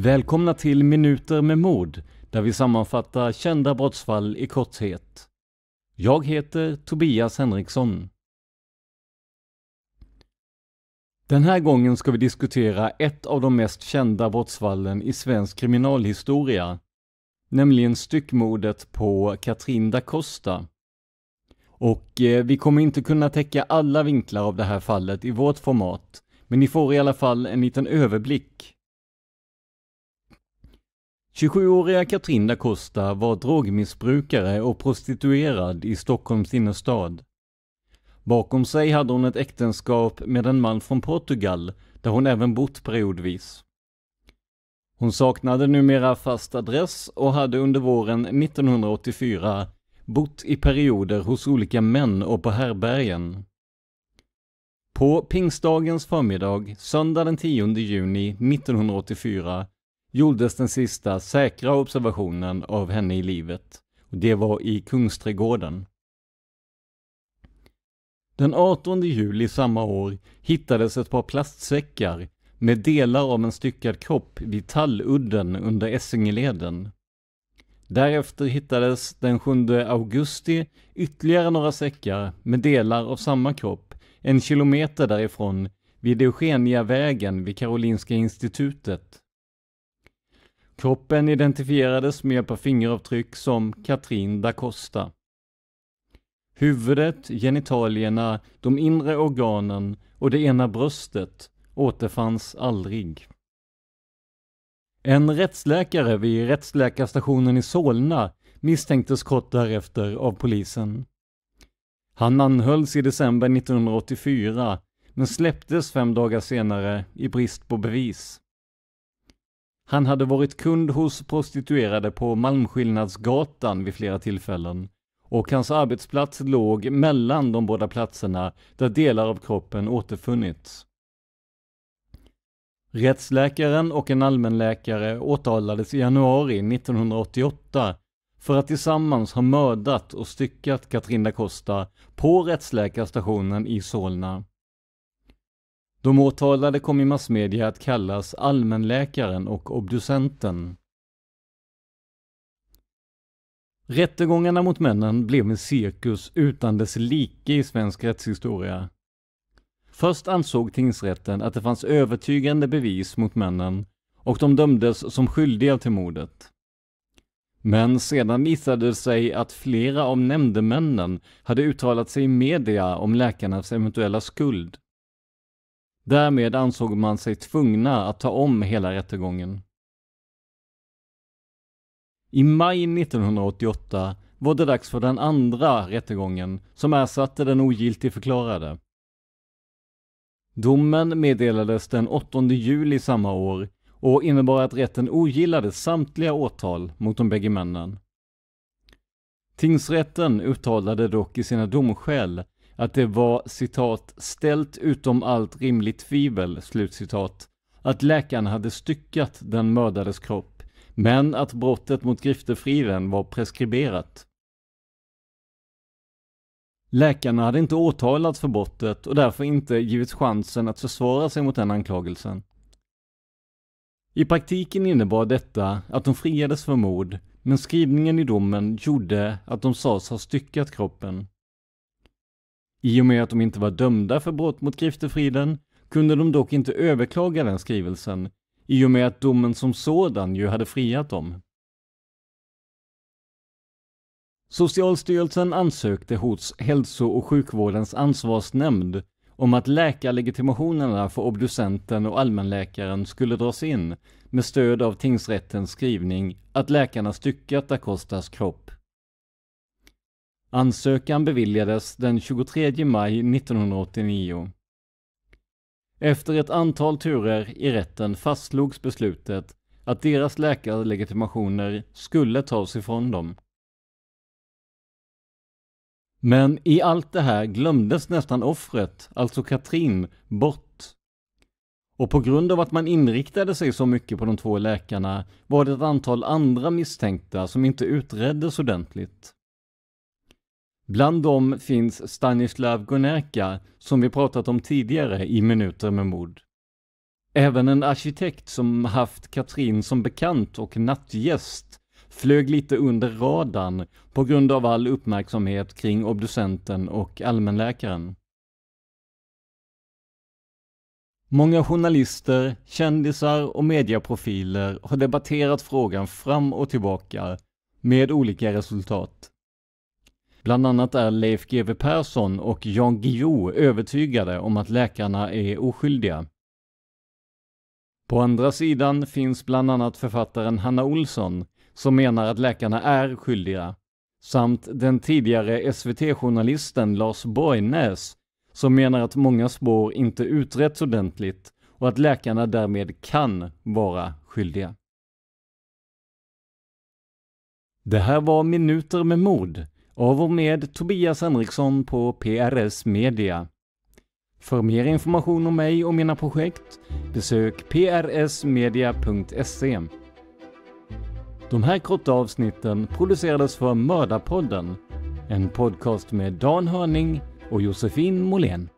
Välkomna till Minuter med mord, där vi sammanfattar kända brottsfall i korthet. Jag heter Tobias Henriksson. Den här gången ska vi diskutera ett av de mest kända brottsfallen i svensk kriminalhistoria, nämligen styckmordet på Katrin da Costa. Och eh, vi kommer inte kunna täcka alla vinklar av det här fallet i vårt format, men ni får i alla fall en liten överblick. 27-åriga Katrin da Costa var drogmissbrukare och prostituerad i Stockholms innerstad. Bakom sig hade hon ett äktenskap med en man från Portugal, där hon även bott periodvis. Hon saknade numera fast adress och hade under våren 1984 bott i perioder hos olika män och på härbergen. På pingstdagens förmiddag, söndag den 10 juni 1984, gjordes den sista säkra observationen av henne i livet. det var i Kungsträdgården. Den 18 juli samma år hittades ett par plastsäckar med delar av en styckad kropp vid Talludden under Essingeleden. Därefter hittades den 7 augusti ytterligare några säckar med delar av samma kropp en kilometer därifrån vid Eugeniavägen vid Karolinska institutet. Kroppen identifierades med hjälp av fingeravtryck som Katrin da Costa. Huvudet, genitalierna, de inre organen och det ena bröstet återfanns aldrig. En rättsläkare vid rättsläkarstationen i Solna misstänktes kort därefter av polisen. Han anhölls i december 1984 men släpptes fem dagar senare i brist på bevis. Han hade varit kund hos prostituerade på Malmskillnadsgatan vid flera tillfällen och hans arbetsplats låg mellan de båda platserna där delar av kroppen återfunnits. Rättsläkaren och en allmänläkare åtalades i januari 1988 för att tillsammans ha mördat och styckat Katrin da Costa på rättsläkarstationen i Solna. De åtalade kom i massmedia att kallas allmänläkaren och obducenten. Rättegångarna mot männen blev en cirkus utan dess like i svensk rättshistoria. Först ansåg tingsrätten att det fanns övertygande bevis mot männen och de dömdes som skyldiga till mordet. Men sedan visade det sig att flera av nämndemännen hade uttalat sig i media om läkarnas eventuella skuld. Därmed ansåg man sig tvungna att ta om hela rättegången. I maj 1988 var det dags för den andra rättegången som ersatte den ogiltigförklarade. Domen meddelades den 8 juli samma år och innebar att rätten ogillade samtliga åtal mot de bägge männen. Tingsrätten uttalade dock i sina domskäl att det var citat ställt utom allt rimligt tvivel, slutcitat, att läkaren hade styckat den mördades kropp, men att brottet mot griftefriden var preskriberat. Läkarna hade inte åtalats för brottet och därför inte givits chansen att försvara sig mot den anklagelsen. I praktiken innebar detta att de friades för mord, men skrivningen i domen gjorde att de sades ha styckat kroppen. I och med att de inte var dömda för brott mot griftefriden kunde de dock inte överklaga den skrivelsen i och med att domen som sådan ju hade friat dem. Socialstyrelsen ansökte hos Hälso och sjukvårdens ansvarsnämnd om att läkarlegitimationerna för obducenten och allmänläkaren skulle dras in med stöd av tingsrättens skrivning att läkarna styckat Acostas kropp. Ansökan beviljades den 23 maj 1989. Efter ett antal turer i rätten fastslogs beslutet att deras läkarlegitimationer skulle tas ifrån dem. Men i allt det här glömdes nästan offret, alltså Katrin, bort. Och på grund av att man inriktade sig så mycket på de två läkarna var det ett antal andra misstänkta som inte utreddes ordentligt. Bland dem finns Stanislav Gonerka, som vi pratat om tidigare i Minuter med mord. Även en arkitekt som haft Katrin som bekant och nattgäst flög lite under radarn på grund av all uppmärksamhet kring obducenten och allmänläkaren. Många journalister, kändisar och mediaprofiler har debatterat frågan fram och tillbaka med olika resultat. Bland annat är Leif GW Persson och Jan Guillou övertygade om att läkarna är oskyldiga. På andra sidan finns bland annat författaren Hanna Olsson som menar att läkarna är skyldiga, samt den tidigare SVT-journalisten Lars Borgnäs som menar att många spår inte utretts ordentligt och att läkarna därmed kan vara skyldiga. Det här var Minuter med mord av och med Tobias Henriksson på PRS Media. För mer information om mig och mina projekt besök prsmedia.se. De här korta avsnitten producerades för Mördarpodden, en podcast med Dan Hörning och Josefin Måhlén.